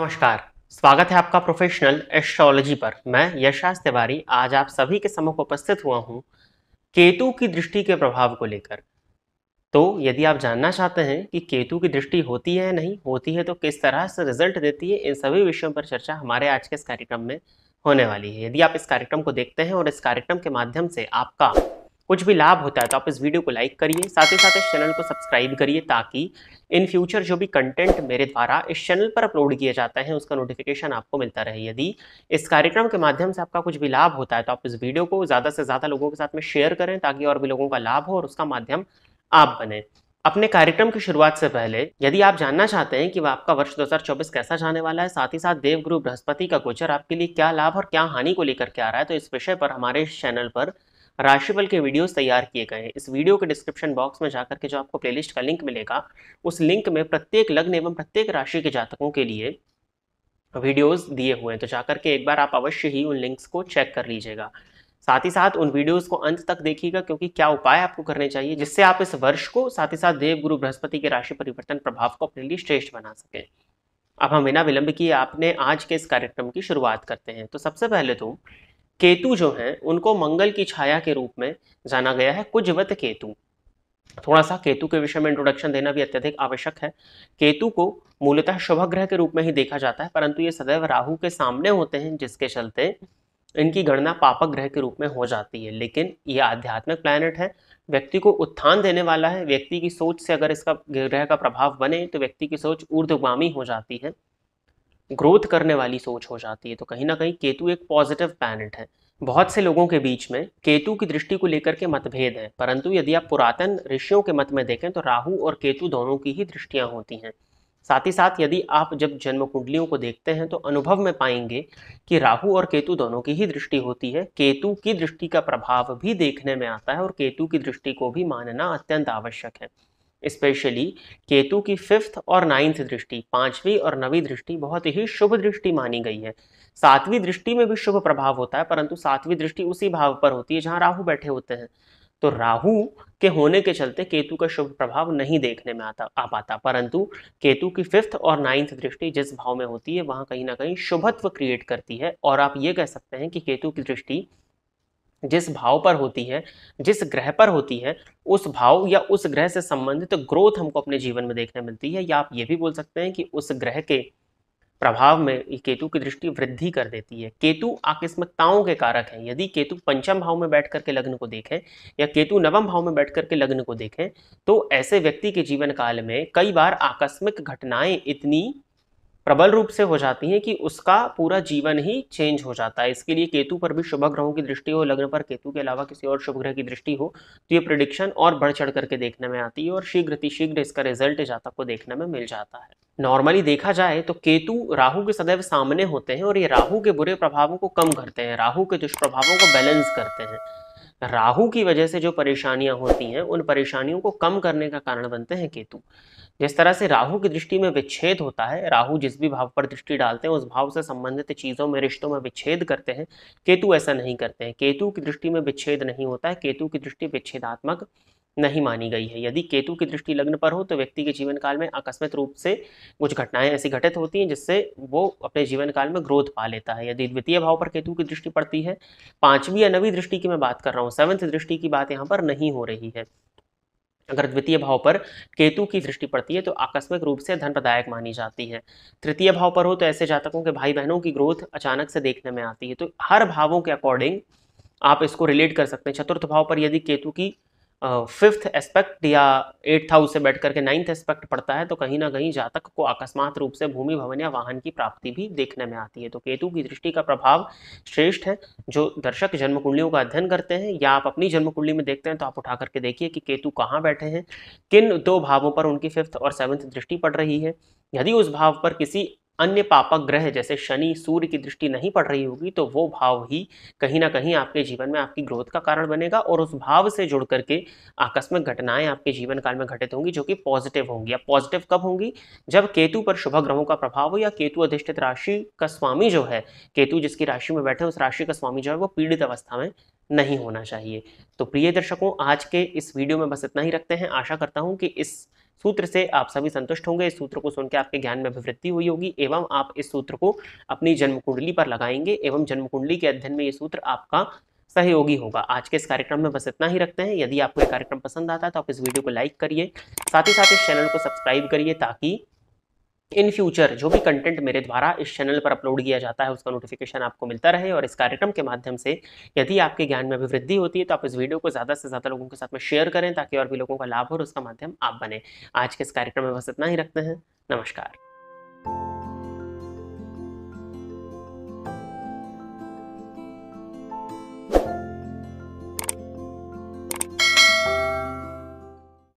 नमस्कार स्वागत है आपका प्रोफेशनल एस्ट्रोलॉजी पर मैं यशास तिवारी आज आप सभी के सम्मुख उपस्थित हुआ हूँ केतु की दृष्टि के प्रभाव को लेकर तो यदि आप जानना चाहते हैं कि केतु की दृष्टि होती है या नहीं होती है तो किस तरह से रिजल्ट देती है इन सभी विषयों पर चर्चा हमारे आज के इस कार्यक्रम में होने वाली है यदि आप इस कार्यक्रम को देखते हैं और इस कार्यक्रम के माध्यम से आपका कुछ भी लाभ होता है तो आप इस वीडियो को लाइक करिए साथ ही साथ इस चैनल को सब्सक्राइब करिए ताकि इन फ्यूचर जो भी कंटेंट मेरे द्वारा इस चैनल पर अपलोड किया जाता है उसका नोटिफिकेशन आपको मिलता रहे यदि इस कार्यक्रम के माध्यम से आपका कुछ भी लाभ होता है तो आप इस वीडियो को ज़्यादा से ज़्यादा लोगों के साथ में शेयर करें ताकि और भी लोगों का लाभ हो और उसका माध्यम आप बने अपने कार्यक्रम की शुरुआत से पहले यदि आप जानना चाहते हैं कि वह आपका वर्ष 2024 कैसा जाने वाला है साथ ही साथ देवगुरु बृहस्पति का गोचर आपके लिए क्या लाभ और क्या हानि को लेकर के आ रहा है तो इस विषय पर हमारे इस चैनल पर राशिफल के वीडियोस तैयार किए गए हैं इस वीडियो के डिस्क्रिप्शन बॉक्स में जाकर के जो आपको प्लेलिस्ट का लिंक मिलेगा उस लिंक में प्रत्येक लग्न एवं प्रत्येक राशि के जातकों के लिए वीडियोस दिए हुए हैं तो जाकर के एक बार आप अवश्य ही उन लिंक्स को चेक कर लीजिएगा साथ ही साथ उन वीडियोस को अंत तक देखिएगा क्योंकि क्या उपाय आपको करने चाहिए जिससे आप इस वर्ष को साथ ही साथ देव गुरु बृहस्पति के राशि परिवर्तन प्रभाव को अपने लिए श्रेष्ठ बना सकें अब हम बिना विलंब किए आपने आज के इस कार्यक्रम की शुरुआत करते हैं तो सबसे पहले तो केतु जो हैं उनको मंगल की छाया के रूप में जाना गया है कुजवत केतु थोड़ा सा केतु के विषय में इंट्रोडक्शन देना भी अत्यधिक आवश्यक है केतु को मूलतः शुभ ग्रह के रूप में ही देखा जाता है परंतु ये सदैव राहु के सामने होते हैं जिसके चलते इनकी गणना पापक ग्रह के रूप में हो जाती है लेकिन ये आध्यात्मिक प्लैनेट है व्यक्ति को उत्थान देने वाला है व्यक्ति की सोच से अगर इसका ग्रह का प्रभाव बने तो व्यक्ति की सोच ऊर्ध्वगामी हो जाती है ग्रोथ करने वाली सोच हो जाती है तो कहीं ना कहीं केतु एक पॉजिटिव पैनेट है बहुत से लोगों के बीच में केतु की दृष्टि को लेकर के मतभेद हैं परंतु यदि आप पुरातन ऋषियों के मत में देखें तो राहु और केतु दोनों की ही दृष्टियां होती हैं साथ ही साथ यदि आप जब जन्म कुंडलियों को देखते हैं तो अनुभव में पाएंगे कि राहु और केतु दोनों की ही दृष्टि होती है केतु की दृष्टि का प्रभाव भी देखने में आता है और केतु की दृष्टि को भी मानना अत्यंत आवश्यक है स्पेशली केतु की फिफ्थ और नाइन्थ दृष्टि पांचवी और नवी दृष्टि बहुत ही शुभ दृष्टि मानी गई है सातवीं दृष्टि में भी शुभ प्रभाव होता है परंतु सातवीं दृष्टि उसी भाव पर होती है जहाँ राहु बैठे होते हैं तो राहु के होने के चलते केतु का शुभ प्रभाव नहीं देखने में आता आ पाता परंतु केतु की फिफ्थ और नाइन्थ दृष्टि जिस भाव में होती है वहाँ कहीं ना कहीं शुभत्व क्रिएट करती है और आप ये कह सकते हैं कि केतु की दृष्टि जिस भाव पर होती है जिस ग्रह पर होती है उस भाव या उस ग्रह से संबंधित तो ग्रोथ हमको अपने जीवन में देखने मिलती है या आप ये भी बोल सकते हैं कि उस ग्रह के प्रभाव में केतु की दृष्टि वृद्धि कर देती है केतु आकस्मिकताओं के कारक हैं यदि केतु पंचम भाव में बैठ करके लग्न को देखें या केतु नवम भाव में बैठ करके लग्न को देखें तो ऐसे व्यक्ति के जीवन काल में कई बार आकस्मिक घटनाएं इतनी प्रबल रूप से हो जाती हैं कि उसका पूरा जीवन ही चेंज हो जाता है इसके लिए केतु पर भी शुभ ग्रहों की दृष्टि हो लग्न पर केतु के अलावा किसी और शुभ ग्रह की दृष्टि हो तो ये प्रिडिक्शन और बढ़ चढ़ करके देखने में आती है और शीघ्र शीघ्र इसका रिजल्ट जातक को देखने में मिल जाता है नॉर्मली देखा जाए तो केतु राहु के सदैव सामने होते हैं और ये राहु के बुरे प्रभावों को कम करते हैं राहु के दुष्प्रभावों को बैलेंस करते हैं राहु की वजह से जो परेशानियां होती हैं उन परेशानियों को कम करने का कारण बनते हैं केतु जिस तरह से राहु की दृष्टि में विच्छेद होता है राहु जिस भी भाव पर दृष्टि डालते हैं उस भाव से संबंधित चीज़ों में रिश्तों में विच्छेद करते हैं केतु ऐसा नहीं करते हैं केतु की दृष्टि में विच्छेद नहीं होता है केतु की दृष्टि विच्छेदात्मक नहीं मानी गई है यदि केतु की दृष्टि लग्न पर हो तो व्यक्ति के जीवन काल में आकस्मिक रूप से कुछ घटनाएं ऐसी घटित होती हैं जिससे वो अपने जीवन काल में ग्रोथ पा लेता है यदि द्वितीय भाव पर केतु की दृष्टि पड़ती है पांचवी या नवी दृष्टि की मैं बात कर रहा हूँ सेवन्थ दृष्टि की बात यहाँ पर नहीं हो रही है अगर द्वितीय भाव पर केतु की दृष्टि पड़ती है तो आकस्मिक रूप से धन प्रदायक मानी जाती है तृतीय भाव पर हो तो ऐसे जातकों के भाई बहनों की ग्रोथ अचानक से देखने में आती है तो हर भावों के अकॉर्डिंग आप इसको रिलेट कर सकते हैं चतुर्थ भाव पर यदि केतु की फिफ्थ एस्पेक्ट या एट्थ हाउस से बैठ करके नाइन्थ एस्पेक्ट पड़ता है तो कहीं ना कहीं जातक को अकस्मात रूप से भूमि भवन या वाहन की प्राप्ति भी देखने में आती है तो केतु की दृष्टि का प्रभाव श्रेष्ठ है जो दर्शक जन्म कुंडलियों का अध्ययन करते हैं या आप अपनी जन्म कुंडली में देखते हैं तो आप उठा करके देखिए कि केतु कहाँ बैठे हैं किन दो भावों पर उनकी फिफ्थ और सेवन्थ दृष्टि पड़ रही है यदि उस भाव पर किसी अन्य पापक ग्रह जैसे शनि सूर्य की दृष्टि नहीं पड़ रही होगी तो वो भाव ही कहीं ना कहीं आपके जीवन में आपकी ग्रोथ का कारण बनेगा और उस भाव से जुड़ करके आकस्मिक घटनाएं आपके जीवन काल में घटित होंगी जो कि पॉजिटिव होंगी या पॉजिटिव कब होंगी जब केतु पर शुभ ग्रहों का प्रभाव हो या केतु अधिष्ठित राशि का स्वामी जो है केतु जिसकी राशि में बैठे उस राशि का स्वामी जो है वो पीड़ित अवस्था में नहीं होना चाहिए तो प्रिय दर्शकों आज के इस वीडियो में बस इतना ही रखते हैं आशा करता हूँ कि इस सूत्र से आप सभी संतुष्ट होंगे इस सूत्र को सुनकर आपके ज्ञान में अभिवृद्धि हुई होगी एवं आप इस सूत्र को अपनी जन्म कुंडली पर लगाएंगे एवं जन्म कुंडली के अध्ययन में ये सूत्र आपका सहयोगी होगा आज के इस कार्यक्रम में बस इतना ही रखते हैं यदि आपको ये कार्यक्रम पसंद आता है तो आप इस वीडियो को लाइक करिए साथ ही साथ इस चैनल को सब्सक्राइब करिए ताकि इन फ्यूचर जो भी कंटेंट मेरे द्वारा इस चैनल पर अपलोड किया जाता है उसका नोटिफिकेशन आपको मिलता रहे और इस कार्यक्रम के माध्यम से यदि आपके ज्ञान में अभिवृद्धि होती है तो आप इस वीडियो को ज़्यादा से ज़्यादा लोगों के साथ में शेयर करें ताकि और भी लोगों का लाभ हो और उसका माध्यम आप बने आज के इस कार्यक्रम में बस इतना ही रखते हैं नमस्कार